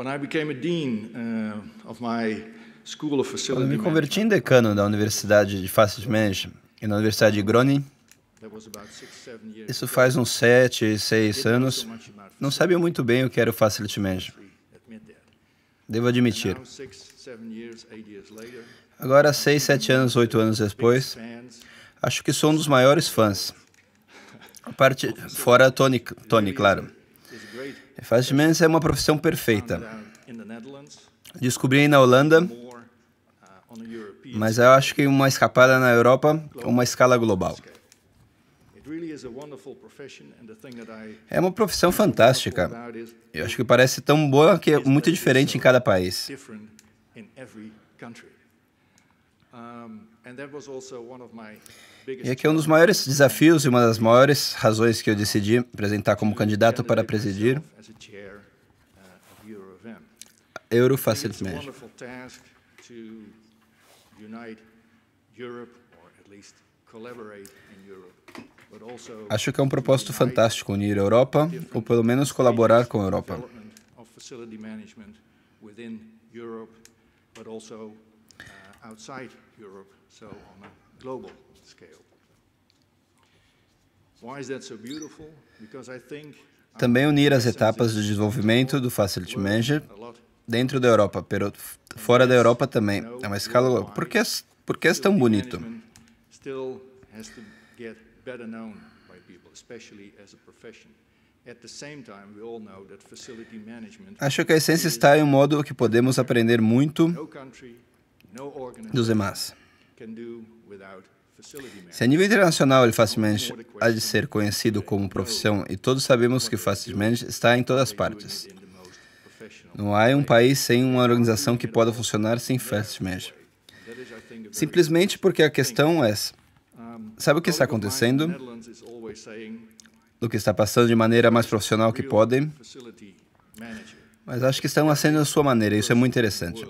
Quando uh, me converti em decano da Universidade de Facet Management e na Universidade de Groningen, isso faz uns sete, seis anos, não sabia muito bem o que era o Facility Management. Devo admitir. Agora, seis, sete anos, oito anos depois, acho que sou um dos maiores fãs. A parte fora Tony, Tony claro. Fashman's é uma profissão perfeita. Descobri na Holanda, uh, mas eu acho que uma escapada na Europa, uma escala global. É uma profissão fantástica. Eu acho que parece tão boa que é muito diferente em cada país. E aqui é um dos maiores desafios e uma das maiores razões que eu decidi apresentar como candidato para presidir Eurofacility Management. Acho que é um propósito fantástico unir a Europa, ou pelo menos colaborar com a Europa. Europa, mas também fora da Europa so on a global scale. Why is that so beautiful? Because I think uh, também unir as etapas de desenvolvimento do Facility Manager dentro da Europa, pero fora da Europa também. É uma escala. Por que, por que é tão bonito? Acho que a essência está em um modo que podemos aprender muito dos demais. Se a nível internacional ele facilmente há de ser conhecido como profissão, e todos sabemos que facilmente está em todas as partes. Não há um país sem uma organização que possa funcionar sem facilmente. Simplesmente porque a questão é: sabe o que está acontecendo? Do que está passando de maneira mais profissional que podem? Mas acho que estão sendo a sua maneira, isso é muito interessante.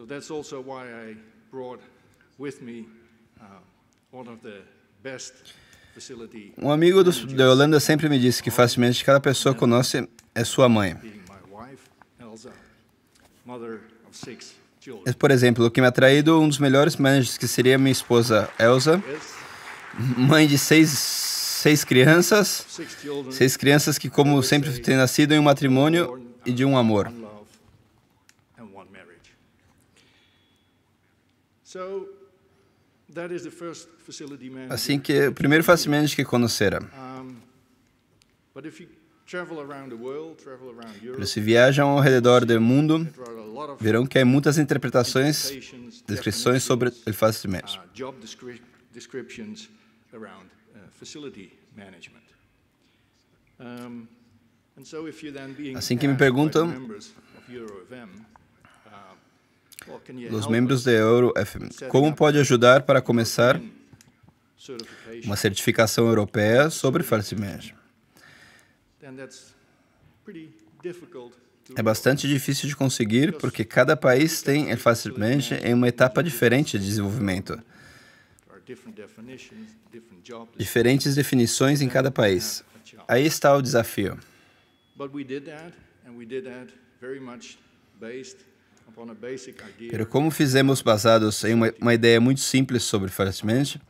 So that's also why I brought with me uh, one of the best Um amigo do, da Holanda sempre me disse que facilmente cada pessoa que conosco é sua mãe. Por exemplo, o que me atraiu um dos melhores managers que seria minha esposa Elsa, mãe de seis, seis crianças, seis crianças que, como sempre, têm nascido em um matrimônio e de um uh, amor. Assim que o primeiro facilmente que conhecerá. Mas se viajam ao redor do mundo, verão que há é muitas interpretações, descrições sobre o facilmente. Uh, uh, assim que me perguntam dos membros da EuroFM. Como pode ajudar para começar uma certificação europeia sobre First É bastante difícil de conseguir porque cada país tem First em uma etapa diferente de desenvolvimento. Diferentes definições em cada país. Aí está o desafio. Pero como fizemos basados em uma, uma ideia muito simples sobre falecimento,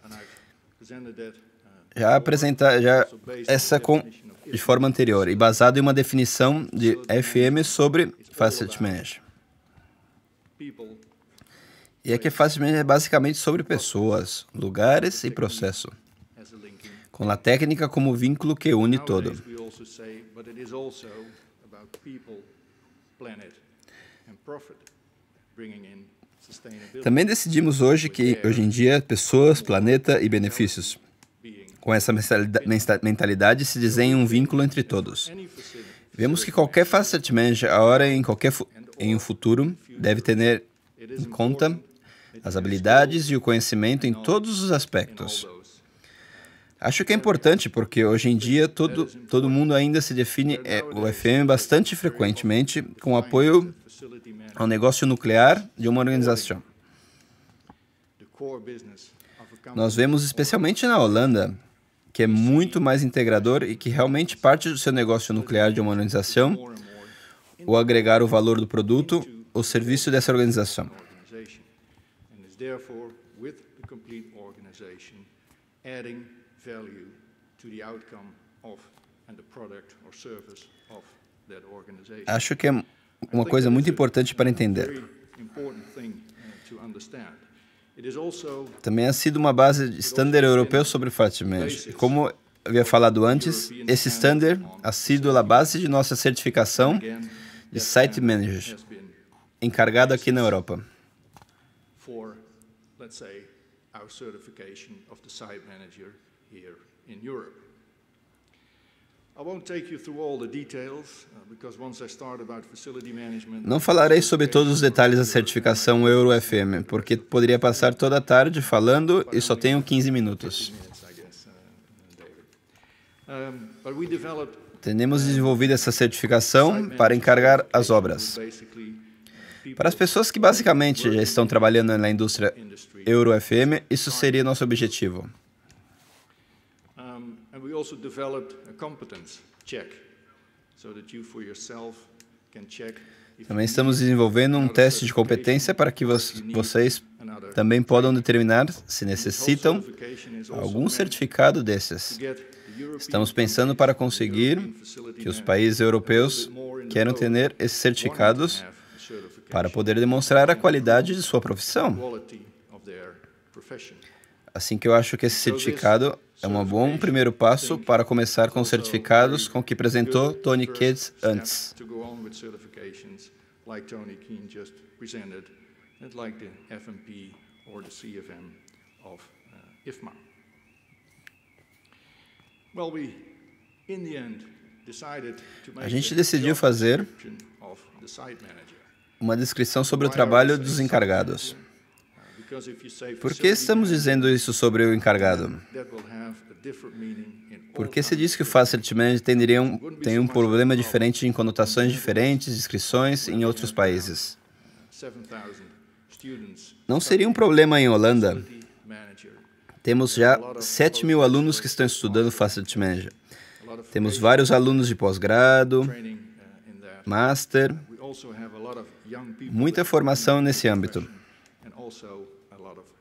já apresentar já essa com, de forma anterior e baseado em uma definição de FM sobre facet management. E é que facet management é basicamente sobre pessoas, lugares e processo, com a técnica como vínculo que une todo. Também decidimos hoje que, hoje em dia, pessoas, planeta e benefícios. Com essa mentalidade se desenha um vínculo entre todos. Vemos que qualquer facet manager, agora em qualquer em um futuro, deve ter em conta as habilidades e o conhecimento em todos os aspectos. Acho que é importante porque hoje em dia todo, todo mundo ainda se define é, o FM bastante frequentemente com apoio ao negócio nuclear de uma organização. Nós vemos especialmente na Holanda, que é muito mais integrador e que realmente parte do seu negócio nuclear de uma organização o agregar o valor do produto ou serviço dessa organização. Adding value to the outcome of and the product or service of that organization. Acho que é uma coisa muito importante para entender. Uh, Também ha sido uma base de estándar europeu sobre o FATMED. Como havia falado antes, esse estándar ha sido a base de nossa certificação de Site Manager, encargado aqui na Europa. For, let's say, our certification of the site manager here in Europe. Não falarei sobre todos os detalhes da certificação EuroFM, porque poderia passar toda a tarde falando e só tenho 15 minutos. Uh, Temos desenvolvido essa certificação para encargar as obras. Para as pessoas que basicamente já estão trabalhando na indústria EuroFM, isso seria nosso objetivo. We also developed a competence check so that you for yourself can check também estamos desenvolvendo um teste de competência para que vocês também possam determinar se necessitam algum certificado desses. Estamos pensando para conseguir que os países europeus queiram ter esses certificados para poder demonstrar a qualidade de sua profissão. Assim que eu acho que esse certificado é um bom primeiro passo para começar com então, certificados com que apresentou Tony Kidd antes. Uh, A gente decidiu fazer uma descrição sobre o trabalho dos encargados. Por que estamos dizendo isso sobre o encargado? Porque se diz que o facility manager teria um, tem um problema diferente em conotações diferentes, inscrições em outros países. Não seria um problema em Holanda. Temos já 7 mil alunos que estão estudando Facility Manager. Temos vários alunos de pós-grado, uh, master, muita formação nesse âmbito.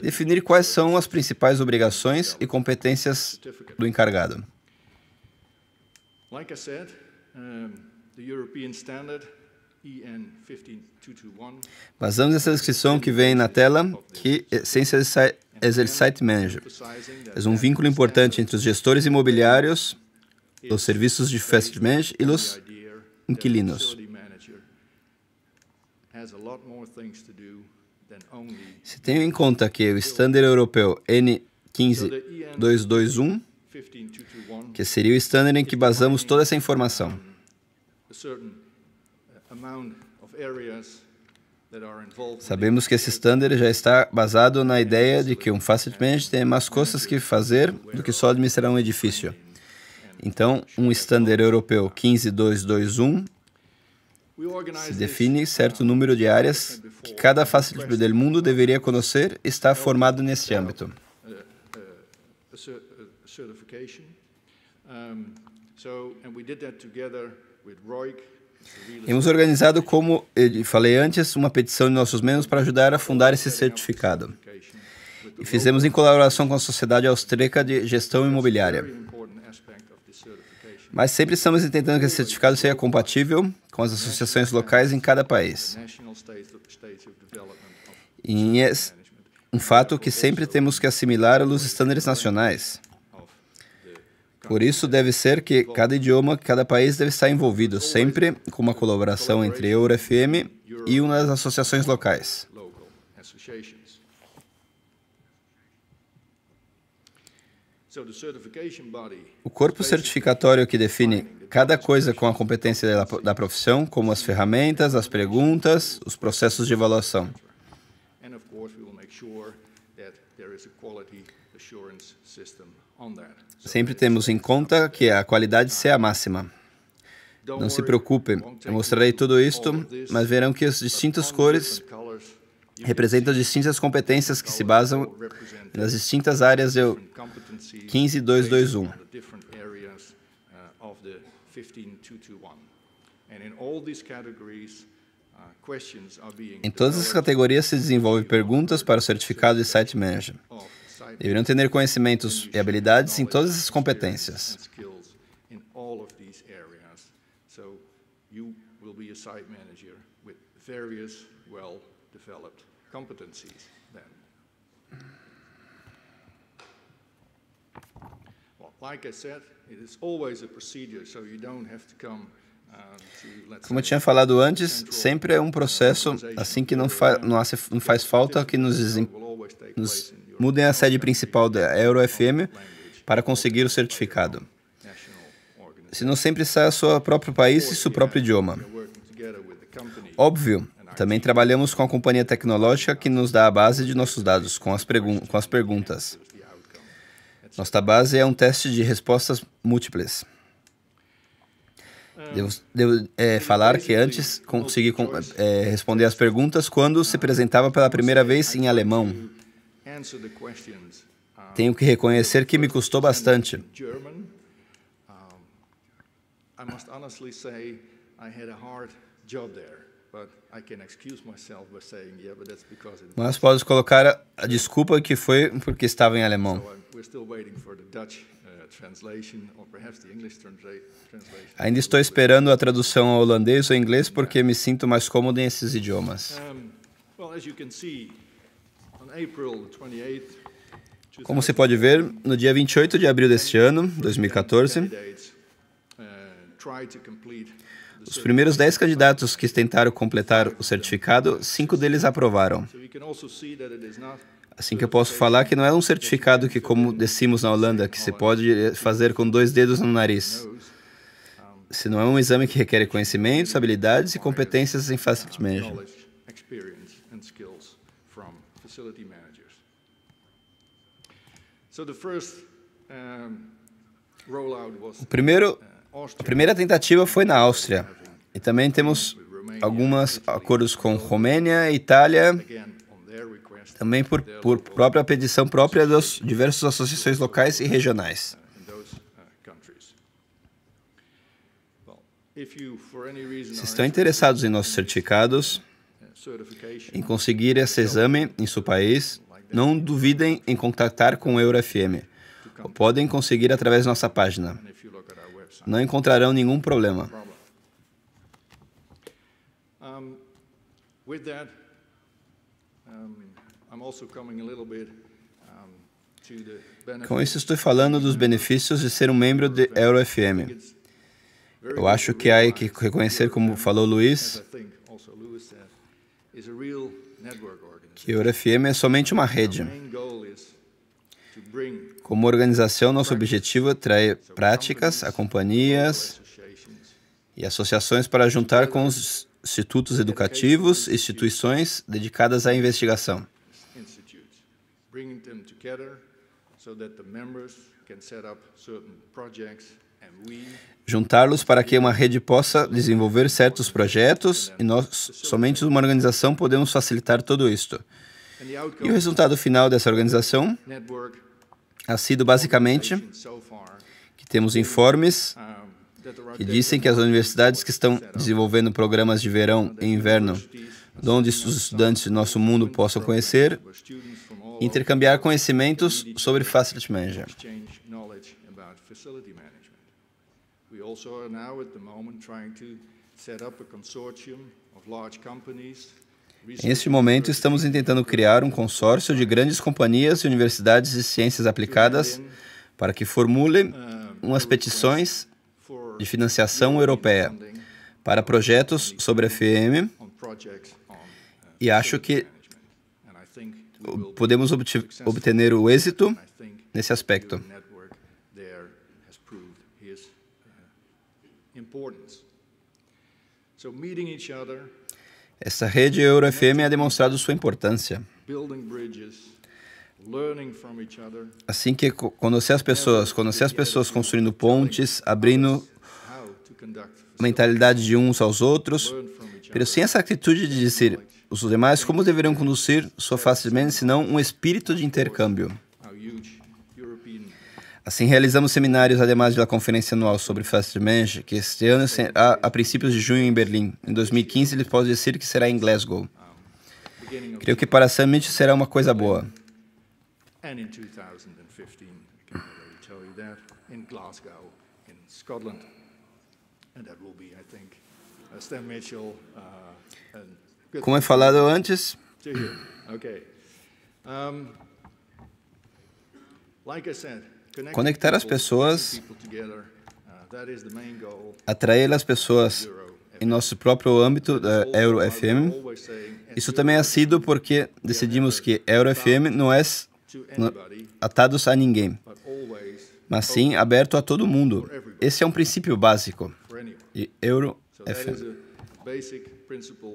definir quais são as principais obrigações e competências do encargado. Basamos essa descrição que vem na tela, que Essential é ser Site Manager é um vínculo importante entre os gestores imobiliários, os serviços de fast Management e os inquilinos. Se tem em conta que o estándar europeu N15221, que seria o estándar em que basamos toda essa informação, uh, Sabemos que esse estándar já está basado na ideia de que um facet manager tem mais coisas que fazer do que só administrar um edifício. Então, um estándar europeu 15221 se define uh, certo número de áreas que cada face do mundo deveria conhecer está formado neste âmbito. Uh, uh, Hemos organizado, como falei antes, uma petição de nossos membros para ajudar a fundar esse certificado. E fizemos em colaboração com a Sociedade Austríaca de Gestão Imobiliária. Mas sempre estamos tentando que esse certificado seja compatível com as associações locais em cada país. E é um fato que sempre temos que assimilar aos estándares nacionais. Por isso, deve ser que cada idioma, cada país deve estar envolvido sempre com uma colaboração entre a EuroFM e uma das associações locais. O corpo certificatório que define cada coisa com a competência da profissão, como as ferramentas, as perguntas, os processos de avaliação. Sempre temos em conta que a qualidade seja é a máxima. Não se preocupe, eu mostrarei tudo isto, mas verão que as distintas cores representam distintas competências que se basam nas distintas áreas 15221. Em todas as categorias se desenvolvem perguntas para o certificado de Site Manager. Deverão ter conhecimentos e habilidades em todas as competências. site manager with various well developed competencies then. Well, like I said, it is always a procedure, so you don't have to come Como eu tinha falado antes, sempre é um processo, assim que não, fa não faz falta que nos, nos mudem a sede principal da EuroFM para conseguir o certificado. Se não sempre sai a seu próprio país e seu próprio idioma. Óbvio, também trabalhamos com a companhia tecnológica que nos dá a base de nossos dados com as, com as perguntas. Nossa base é um teste de respostas múltiplas. É. Devo, devo é, falar que antes consegui é, responder as perguntas quando se apresentava pela primeira vez em alemão. Tenho que reconhecer que me custou bastante. I must honestly say I had mas posso colocar a desculpa que foi porque estava em alemão. Uh, uh, Ainda estou esperando a tradução ao holandês ou inglês porque me sinto mais cômodo em esses idiomas. Como se pode ver, no dia 28 de abril deste ano, 2014, os primeiros dez candidatos que tentaram completar o certificado, cinco deles aprovaram. Assim que eu posso falar que não é um certificado que, como decimos na Holanda, que se pode fazer com dois dedos no nariz. Se não é um exame que requer conhecimentos, habilidades e competências em facility management. O primeiro a primeira tentativa foi na Áustria. E também temos alguns acordos com Romênia, Itália, também por, por própria petição própria das diversas associações locais e regionais. Se estão interessados em nossos certificados, em conseguir esse exame em seu país, não duvidem em contactar com o EuroFM, ou podem conseguir através da nossa página não encontrarão nenhum problema. Com isso, estou falando dos benefícios de ser um membro de EuroFM. Eu acho que há que reconhecer, como falou Luiz, que EuroFM é somente uma rede. Como organização, nosso objetivo é trazer práticas a companhias e associações para juntar com os institutos educativos, instituições dedicadas à investigação. Juntá-los para que uma rede possa desenvolver certos projetos e nós, somente uma organização, podemos facilitar tudo isto. E o resultado final dessa organização ha sido basicamente que temos informes que dizem que as universidades que estão desenvolvendo programas de verão e inverno, onde os estudantes de nosso mundo possam conhecer, intercambiar conhecimentos sobre Facility Manager. We also are now momento, tentando set up a consortium of large companies Neste momento, estamos tentando criar um consórcio de grandes companhias e universidades de ciências aplicadas para que formulem umas petições de financiação europeia para projetos sobre a FM e acho que podemos obter o êxito nesse aspecto. Então, meeting each essa rede EuroFM é demonstrado sua importância. Assim que conhecer as pessoas, conhecer as pessoas construindo pontes, abrindo mentalidade de uns aos outros, mas sem essa atitude de dizer os demais como deveriam conduzir sua facilmente, senão um espírito de intercâmbio. Assim, realizamos seminários, ademais da conferência anual sobre Fastmange, que este ano será a princípios de junho em Berlim. Em 2015, ele pode dizer que será em Glasgow. Creio que para a Summit será uma coisa boa. Uh, Como é falado antes, Como eu disse, Conectar as pessoas, atrair as pessoas em nosso próprio âmbito da é, Euro FM. Isso também é sido porque decidimos que Euro FM é não é atados a ninguém, mas sim aberto a todo mundo. Esse é um princípio básico e Euro FM. Uh,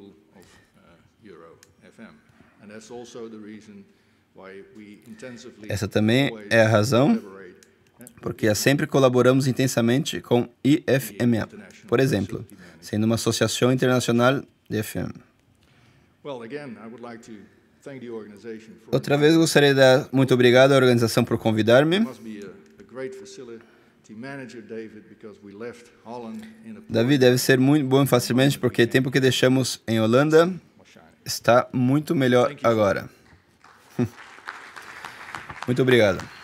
uh, And that's also a razão essa também é a razão porque é sempre colaboramos intensamente com IFMA, por exemplo, sendo uma associação internacional de FM. Outra vez gostaria de dar muito obrigado à organização por convidar-me. Davi deve ser muito bom facilmente porque o tempo que deixamos em Holanda está muito melhor agora. Muito obrigado.